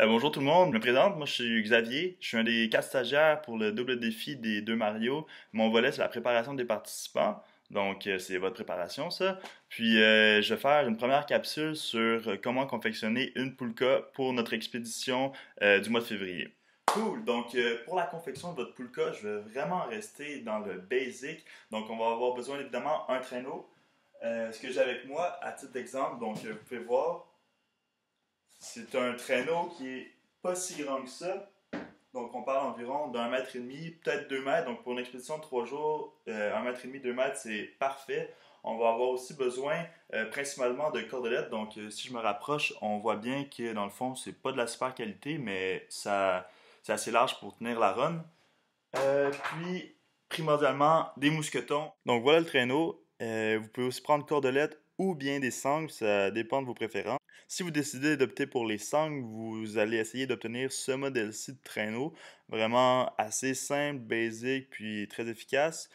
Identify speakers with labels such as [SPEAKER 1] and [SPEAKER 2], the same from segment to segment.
[SPEAKER 1] Euh, bonjour tout le monde, je me présente, moi je suis Xavier, je suis un des quatre stagiaires pour le double défi des deux Mario. Mon volet c'est la préparation des participants, donc euh, c'est votre préparation ça. Puis euh, je vais faire une première capsule sur comment confectionner une poulka pour notre expédition du mois de février. Cool, donc pour la confection de votre poulka, je vais vraiment rester dans le basic. Donc on va avoir besoin évidemment un traîneau. ce que j'ai avec moi, à titre d'exemple, donc vous pouvez voir, c'est un traîneau qui est pas si grand que ça. Donc, on parle environ d'un mètre et demi, peut-être deux mètres. Donc, pour une expédition de trois jours, euh, un mètre et demi, deux mètres, c'est parfait. On va avoir aussi besoin euh, principalement de cordelettes. Donc, euh, si je me rapproche, on voit bien que dans le fond, c'est pas de la super qualité, mais ça, c'est assez large pour tenir la run. puis, primordialement, des mousquetons. Donc, voilà le traîneau. vous pouvez aussi prendre cordelettes ou bien des sangles, ça dépend de vos préférences. Si vous décidez d'opter pour les sangles, vous allez essayer d'obtenir ce modèle-ci de traîneau, vraiment assez simple, basic, puis très efficace.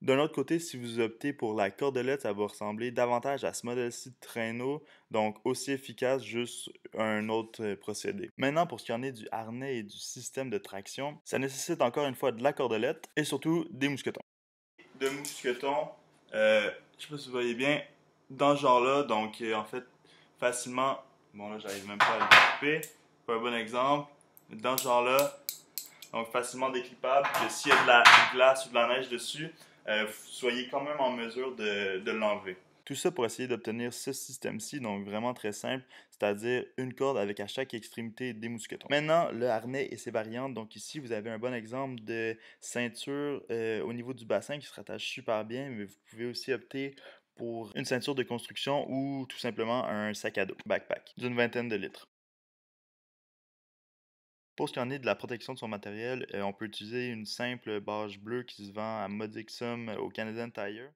[SPEAKER 1] D'un autre côté, si vous optez pour la cordelette, ça va ressembler davantage à ce modèle-ci de traîneau, donc aussi efficace, juste un autre euh, procédé. Maintenant, pour ce qui en est du harnais et du système de traction, ça nécessite encore une fois de la cordelette et surtout des mousquetons. De mousquetons, je euh, je sais pas si vous voyez bien, dans ce genre-là, donc euh, en fait, facilement, bon là j'arrive même pas à le couper, pas un bon exemple, dans ce genre-là, donc facilement déclipable, que s'il y a de la glace ou de la neige dessus, vous euh, soyez quand même en mesure de l'enlever. Tout ça pour essayer d'obtenir ce système-ci, donc vraiment très simple, c'est-à-dire une corde avec à chaque extrémité des mousquetons. Maintenant, le harnais et ses variantes. Donc ici, vous avez un bon exemple de ceinture euh, au niveau du bassin qui se rattache super bien, mais vous pouvez aussi opter pour une ceinture de construction ou tout simplement un sac à dos, backpack, d'une vingtaine de litres. Pour ce qui en est de la protection de son matériel, euh, on peut utiliser une simple barge bleue qui se vend à modique au Canadian Tire.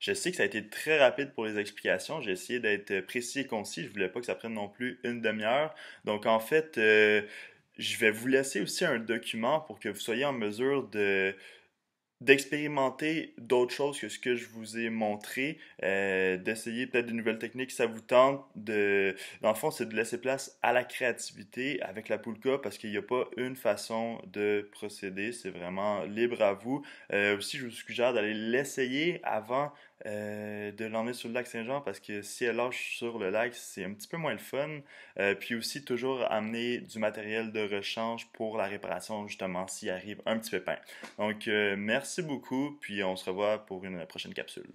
[SPEAKER 1] Je sais que ça a été très rapide pour les explications. J'ai essayé d'être précis et concis. Je voulais pas que ça prenne non plus une demi-heure. Donc en fait, euh, je vais vous laisser aussi un document pour que vous soyez en mesure de d'expérimenter d'autres choses que ce que je vous ai montré, euh, d'essayer peut-être de nouvelles techniques, si ça vous tente. De, dans le fond, c'est de laisser place à la créativité avec la poulka parce qu'il n'y a pas une façon de procéder, c'est vraiment libre à vous. Euh, aussi, je vous suggère d'aller l'essayer avant euh, de l'emmener sur le lac Saint-Jean parce que si elle lâche sur le lac, c'est un petit peu moins le fun. Euh, puis aussi, toujours amener du matériel de rechange pour la réparation, justement, s'il arrive un petit pépin. Donc, euh, merci beaucoup, puis on se revoit pour une prochaine capsule.